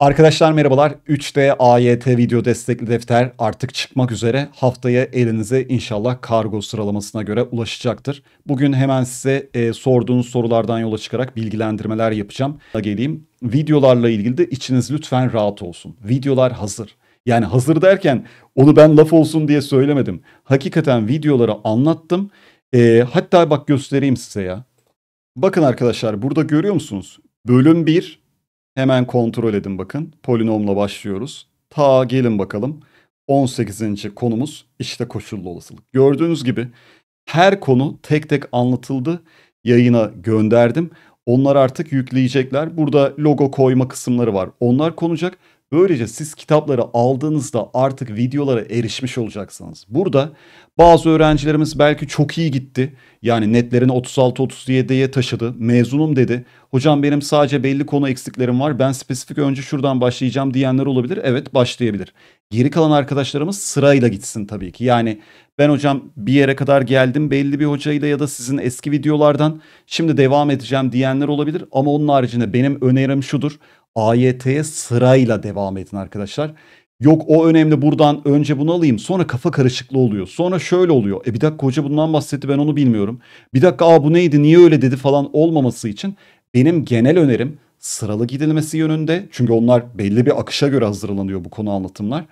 Arkadaşlar merhabalar. 3D AYT video destekli defter artık çıkmak üzere. Haftaya elinize inşallah kargo sıralamasına göre ulaşacaktır. Bugün hemen size e, sorduğunuz sorulardan yola çıkarak bilgilendirmeler yapacağım. Geleyim. Videolarla ilgili de içiniz lütfen rahat olsun. Videolar hazır. Yani hazır derken onu ben laf olsun diye söylemedim. Hakikaten videoları anlattım. E, hatta bak göstereyim size ya. Bakın arkadaşlar burada görüyor musunuz? Bölüm 1 Hemen kontrol edin bakın. Polinomla başlıyoruz. Ta gelin bakalım. 18. konumuz işte koşullu olasılık. Gördüğünüz gibi her konu tek tek anlatıldı. Yayına gönderdim. Onlar artık yükleyecekler. Burada logo koyma kısımları var. Onlar konacak. Böylece siz kitapları aldığınızda artık videolara erişmiş olacaksınız. Burada bazı öğrencilerimiz belki çok iyi gitti. Yani netlerini 36-37'ye taşıdı. Mezunum dedi. Hocam benim sadece belli konu eksiklerim var. Ben spesifik önce şuradan başlayacağım diyenler olabilir. Evet başlayabilir. Geri kalan arkadaşlarımız sırayla gitsin tabii ki. Yani ben hocam bir yere kadar geldim belli bir hocayla ya da sizin eski videolardan şimdi devam edeceğim diyenler olabilir. Ama onun haricinde benim önerim şudur. AYT'ye sırayla devam edin arkadaşlar. Yok o önemli buradan önce bunu alayım sonra kafa karışıklığı oluyor. Sonra şöyle oluyor. E bir dakika hoca bundan bahsetti ben onu bilmiyorum. Bir dakika aa bu neydi niye öyle dedi falan olmaması için benim genel önerim sıralı gidilmesi yönünde. Çünkü onlar belli bir akışa göre hazırlanıyor bu konu anlatımlar.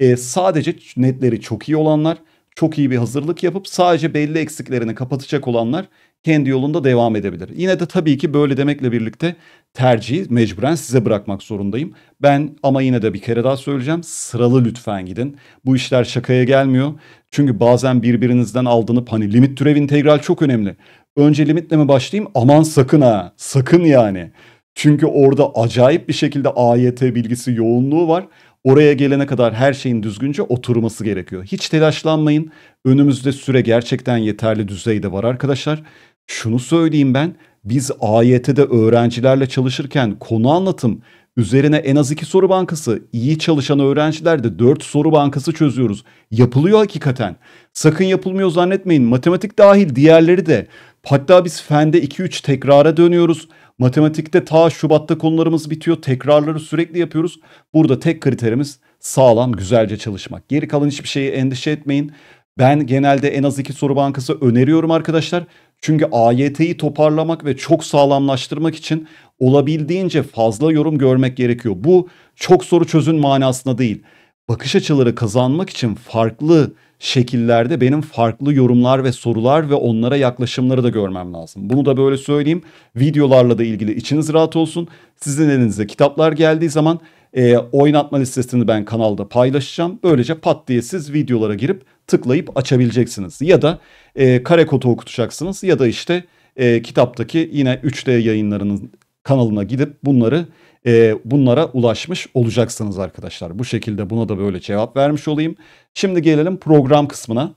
E, sadece netleri çok iyi olanlar çok iyi bir hazırlık yapıp sadece belli eksiklerini kapatacak olanlar kendi yolunda devam edebilir. Yine de tabii ki böyle demekle birlikte tercihi mecburen size bırakmak zorundayım. Ben ama yine de bir kere daha söyleyeceğim. Sıralı lütfen gidin. Bu işler şakaya gelmiyor. Çünkü bazen birbirinizden aldınıp hani limit türev integral çok önemli. Önce limitle mi başlayayım? Aman sakın ha. Sakın yani. Çünkü orada acayip bir şekilde AYT bilgisi yoğunluğu var. Oraya gelene kadar her şeyin düzgünce oturması gerekiyor. Hiç telaşlanmayın. Önümüzde süre gerçekten yeterli düzeyde var arkadaşlar. Şunu söyleyeyim ben biz AYT'de öğrencilerle çalışırken konu anlatım üzerine en az iki soru bankası, iyi çalışan öğrencilerde dört soru bankası çözüyoruz. Yapılıyor hakikaten. Sakın yapılmıyor zannetmeyin. Matematik dahil diğerleri de. Hatta biz fende 2-3 tekrara dönüyoruz. Matematikte ta Şubat'ta konularımız bitiyor. Tekrarları sürekli yapıyoruz. Burada tek kriterimiz sağlam, güzelce çalışmak. Geri kalan hiçbir şeyi endişe etmeyin. Ben genelde en az iki soru bankası öneriyorum arkadaşlar. Çünkü AYT'yi toparlamak ve çok sağlamlaştırmak için olabildiğince fazla yorum görmek gerekiyor. Bu çok soru çözün manasında değil. Bakış açıları kazanmak için farklı şekillerde benim farklı yorumlar ve sorular ve onlara yaklaşımları da görmem lazım. Bunu da böyle söyleyeyim. Videolarla da ilgili içiniz rahat olsun. Sizin elinize kitaplar geldiği zaman e, oynatma listesini ben kanalda paylaşacağım. Böylece pat diye siz videolara girip tıklayıp açabileceksiniz. Ya da e, kare kodu okutacaksınız ya da işte e, kitaptaki yine 3D yayınlarının kanalına gidip bunları e, bunlara ulaşmış olacaksınız arkadaşlar. Bu şekilde buna da böyle cevap vermiş olayım. Şimdi gelelim program kısmına.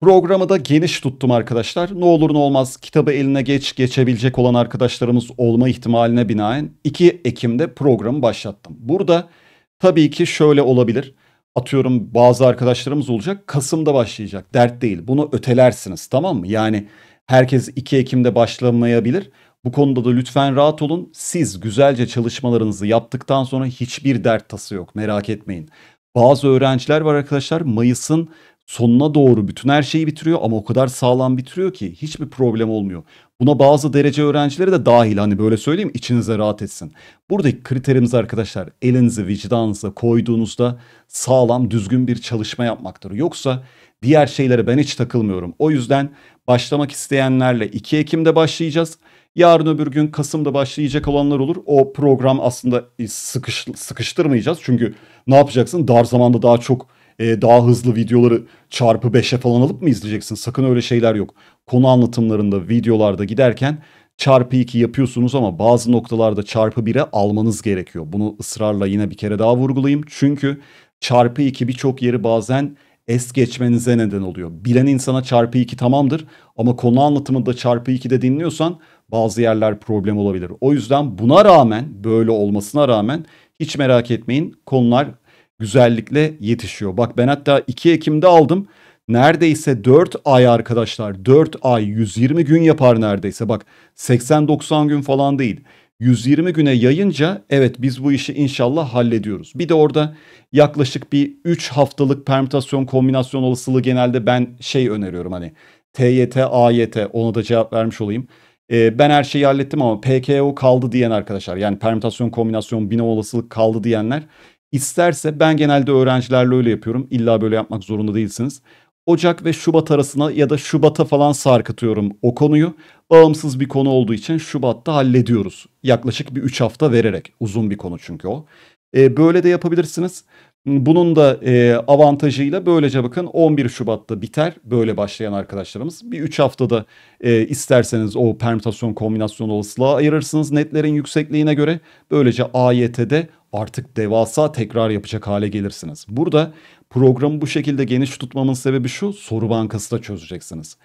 Programı da geniş tuttum arkadaşlar. Ne olur ne olmaz kitabı eline geç geçebilecek olan arkadaşlarımız olma ihtimaline binaen 2 Ekim'de programı başlattım. Burada tabii ki şöyle olabilir. Atıyorum bazı arkadaşlarımız olacak. Kasım'da başlayacak. Dert değil. Bunu ötelersiniz tamam mı? Yani herkes 2 Ekim'de başlamayabilir. Bu konuda da lütfen rahat olun. Siz güzelce çalışmalarınızı yaptıktan sonra hiçbir dert tası yok. Merak etmeyin. Bazı öğrenciler var arkadaşlar Mayıs'ın sonuna doğru bütün her şeyi bitiriyor ama o kadar sağlam bitiriyor ki hiçbir problem olmuyor. Buna bazı derece öğrencileri de dahil hani böyle söyleyeyim içinize rahat etsin. Buradaki kriterimiz arkadaşlar elinizi vicdanınıza koyduğunuzda sağlam düzgün bir çalışma yapmaktır. Yoksa diğer şeylere ben hiç takılmıyorum. O yüzden başlamak isteyenlerle 2 Ekim'de başlayacağız. Yarın öbür gün Kasım'da başlayacak olanlar olur. O program aslında e, sıkış, sıkıştırmayacağız. Çünkü ne yapacaksın? Dar zamanda daha çok e, daha hızlı videoları çarpı 5'e falan alıp mı izleyeceksin? Sakın öyle şeyler yok. Konu anlatımlarında, videolarda giderken çarpı 2 yapıyorsunuz ama bazı noktalarda çarpı 1'e almanız gerekiyor. Bunu ısrarla yine bir kere daha vurgulayayım. Çünkü çarpı 2 birçok yeri bazen es geçmenize neden oluyor. Bilen insana çarpı 2 tamamdır ama konu anlatımında çarpı de dinliyorsan bazı yerler problem olabilir. O yüzden buna rağmen böyle olmasına rağmen hiç merak etmeyin konular güzellikle yetişiyor. Bak ben hatta 2 Ekim'de aldım. Neredeyse 4 ay arkadaşlar 4 ay 120 gün yapar neredeyse bak 80-90 gün falan değil. 120 güne yayınca evet biz bu işi inşallah hallediyoruz. Bir de orada yaklaşık bir 3 haftalık permütasyon kombinasyon olasılığı genelde ben şey öneriyorum hani TYT, AYT ona da cevap vermiş olayım. E, ben her şeyi hallettim ama PKO kaldı diyen arkadaşlar yani permütasyon kombinasyon bina olasılık kaldı diyenler isterse ben genelde öğrencilerle öyle yapıyorum. İlla böyle yapmak zorunda değilsiniz. Ocak ve Şubat arasına ya da Şubat'a falan sarkıtıyorum o konuyu. Bağımsız bir konu olduğu için Şubat'ta hallediyoruz. Yaklaşık bir 3 hafta vererek. Uzun bir konu çünkü o. E, böyle de yapabilirsiniz. Bunun da e, avantajıyla böylece bakın 11 Şubat'ta biter böyle başlayan arkadaşlarımız. Bir 3 haftada e, isterseniz o permütasyon kombinasyon olasılığa ayırırsınız netlerin yüksekliğine göre. Böylece AYT'de artık devasa tekrar yapacak hale gelirsiniz. Burada programı bu şekilde geniş tutmamın sebebi şu soru bankası da çözeceksiniz.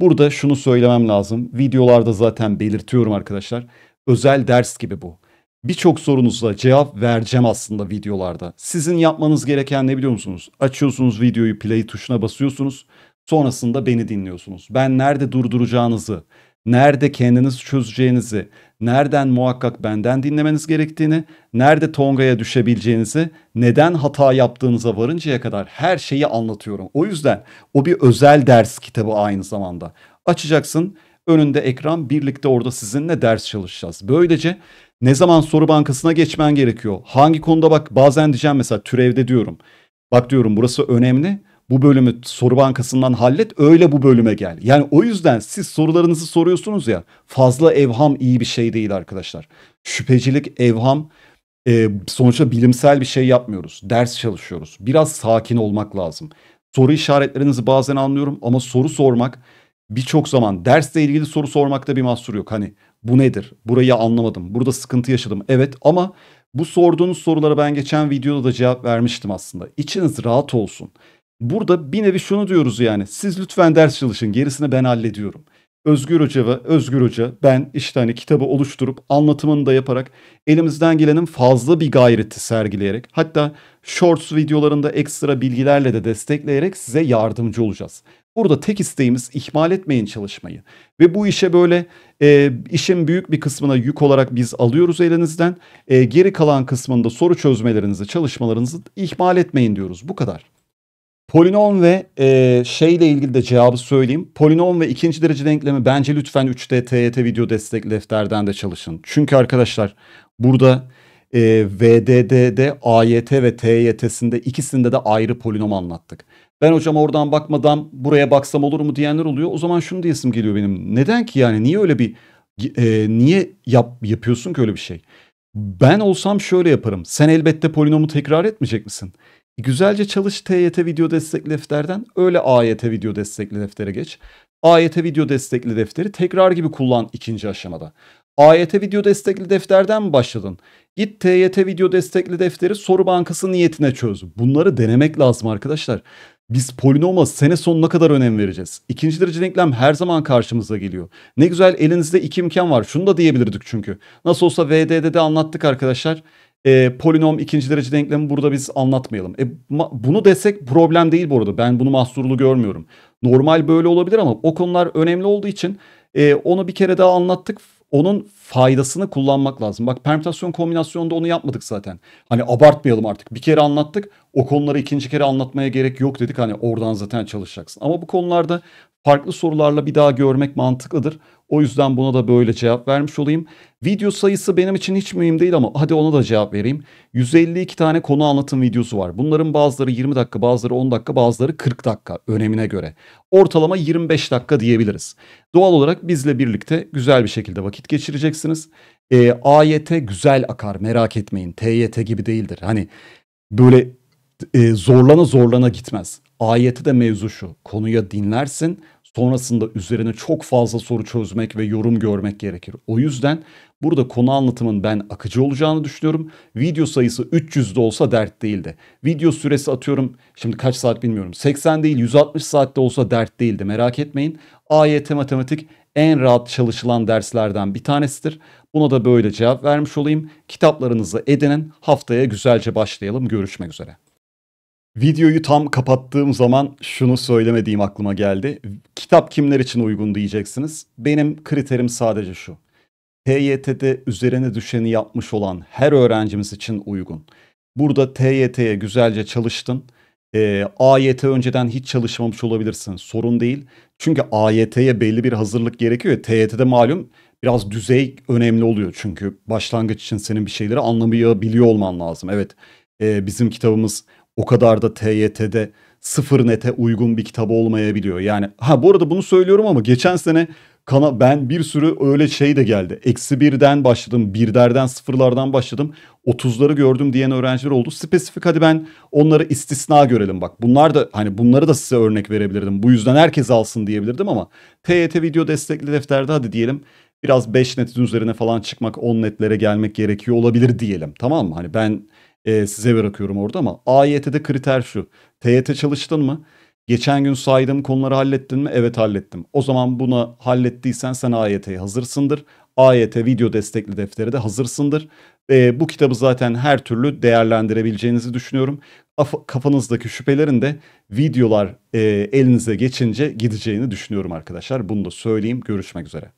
Burada şunu söylemem lazım. Videolarda zaten belirtiyorum arkadaşlar. Özel ders gibi bu. Birçok sorunuzla cevap vereceğim aslında videolarda. Sizin yapmanız gereken ne biliyor musunuz? Açıyorsunuz videoyu play tuşuna basıyorsunuz. Sonrasında beni dinliyorsunuz. Ben nerede durduracağınızı, nerede kendiniz çözeceğinizi, nereden muhakkak benden dinlemeniz gerektiğini, nerede tongaya düşebileceğinizi, neden hata yaptığınıza varıncaya kadar her şeyi anlatıyorum. O yüzden o bir özel ders kitabı aynı zamanda. Açacaksın, önünde ekran, birlikte orada sizinle ders çalışacağız. Böylece ne zaman soru bankasına geçmen gerekiyor? Hangi konuda bak bazen diyeceğim mesela türevde diyorum. Bak diyorum burası önemli bu bölümü soru bankasından hallet öyle bu bölüme gel. Yani o yüzden siz sorularınızı soruyorsunuz ya fazla evham iyi bir şey değil arkadaşlar. Şüphecilik evham e, sonuçta bilimsel bir şey yapmıyoruz. Ders çalışıyoruz. Biraz sakin olmak lazım. Soru işaretlerinizi bazen anlıyorum ama soru sormak birçok zaman dersle ilgili soru sormakta bir mahsur yok. Hani bu nedir? Burayı anlamadım. Burada sıkıntı yaşadım. Evet ama bu sorduğunuz sorulara ben geçen videoda da cevap vermiştim aslında. İçiniz rahat olsun. Burada bir nevi şunu diyoruz yani. Siz lütfen ders çalışın. Gerisini ben hallediyorum. Özgür Hoca ve Özgür Hoca ben işte hani kitabı oluşturup anlatımını da yaparak elimizden gelenin fazla bir gayreti sergileyerek hatta shorts videolarında ekstra bilgilerle de destekleyerek size yardımcı olacağız. Burada tek isteğimiz ihmal etmeyin çalışmayı. Ve bu işe böyle e, işin büyük bir kısmına yük olarak biz alıyoruz elinizden. E, geri kalan kısmında soru çözmelerinizi, çalışmalarınızı ihmal etmeyin diyoruz. Bu kadar. Polinom ve e, şeyle ilgili de cevabı söyleyeyim. Polinom ve ikinci derece denklemi bence lütfen 3D TYT video destek defterden de çalışın. Çünkü arkadaşlar burada e, VDD'de AYT ve TYT'sinde ikisinde de ayrı polinom anlattık. Ben hocam oradan bakmadan buraya baksam olur mu diyenler oluyor. O zaman şunu diyesim geliyor benim. Neden ki yani niye öyle bir e, niye yap, yapıyorsun ki öyle bir şey? Ben olsam şöyle yaparım. Sen elbette polinomu tekrar etmeyecek misin? Güzelce çalış TYT video destekli defterden öyle AYT video destekli deftere geç. AYT video destekli defteri tekrar gibi kullan ikinci aşamada. AYT video destekli defterden mi başladın? Git TYT video destekli defteri soru bankası niyetine çöz. Bunları denemek lazım arkadaşlar. Biz polinoma sene sonuna kadar önem vereceğiz. İkinci derece denklem her zaman karşımıza geliyor. Ne güzel elinizde iki imkan var. Şunu da diyebilirdik çünkü. Nasıl olsa VD'de de anlattık arkadaşlar. E, polinom ikinci derece denklemi burada biz anlatmayalım. E, bunu desek problem değil bu arada. Ben bunu mahsurlu görmüyorum. Normal böyle olabilir ama o konular önemli olduğu için e, onu bir kere daha anlattık onun faydasını kullanmak lazım. Bak permütasyon kombinasyonda onu yapmadık zaten. Hani abartmayalım artık. Bir kere anlattık. O konuları ikinci kere anlatmaya gerek yok dedik. Hani oradan zaten çalışacaksın. Ama bu konularda farklı sorularla bir daha görmek mantıklıdır. O yüzden buna da böyle cevap vermiş olayım. Video sayısı benim için hiç mühim değil ama hadi ona da cevap vereyim. 152 tane konu anlatım videosu var. Bunların bazıları 20 dakika, bazıları 10 dakika, bazıları 40 dakika önemine göre. Ortalama 25 dakika diyebiliriz. Doğal olarak bizle birlikte güzel bir şekilde vakit geçireceksiniz. E, ee, AYT güzel akar merak etmeyin. TYT gibi değildir. Hani böyle e, zorlana zorlana gitmez. Ayeti de mevzu şu. Konuya dinlersin, sonrasında üzerine çok fazla soru çözmek ve yorum görmek gerekir. O yüzden burada konu anlatımın ben akıcı olacağını düşünüyorum. Video sayısı 300'de olsa dert değildi. Video süresi atıyorum şimdi kaç saat bilmiyorum. 80 değil 160 saatte olsa dert değildi merak etmeyin. AYT matematik en rahat çalışılan derslerden bir tanesidir. Buna da böyle cevap vermiş olayım. Kitaplarınızı edinin. Haftaya güzelce başlayalım. Görüşmek üzere. Videoyu tam kapattığım zaman şunu söylemediğim aklıma geldi. Kitap kimler için uygun diyeceksiniz. Benim kriterim sadece şu. TYT'de üzerine düşeni yapmış olan her öğrencimiz için uygun. Burada TYT'ye güzelce çalıştın. E, ee, AYT önceden hiç çalışmamış olabilirsin. Sorun değil. Çünkü AYT'ye belli bir hazırlık gerekiyor. TYT'de malum biraz düzey önemli oluyor. Çünkü başlangıç için senin bir şeyleri anlamayabiliyor olman lazım. Evet e, bizim kitabımız o kadar da TYT'de sıfır nete uygun bir kitap olmayabiliyor. Yani ha bu arada bunu söylüyorum ama geçen sene kana ben bir sürü öyle şey de geldi. Eksi birden başladım, bir derden sıfırlardan başladım. Otuzları gördüm diyen öğrenciler oldu. Spesifik hadi ben onları istisna görelim bak. Bunlar da hani bunları da size örnek verebilirdim. Bu yüzden herkes alsın diyebilirdim ama TYT video destekli defterde hadi diyelim biraz 5 netin üzerine falan çıkmak 10 netlere gelmek gerekiyor olabilir diyelim. Tamam mı? Hani ben e, size bırakıyorum orada ama AYT'de kriter şu. TYT çalıştın mı? Geçen gün saydığım konuları hallettin mi? Evet hallettim. O zaman buna hallettiysen sen AYT'ye hazırsındır. AYT video destekli defteri de hazırsındır. E, bu kitabı zaten her türlü değerlendirebileceğinizi düşünüyorum. Af- kafanızdaki şüphelerin de videolar e, elinize geçince gideceğini düşünüyorum arkadaşlar. Bunu da söyleyeyim. Görüşmek üzere.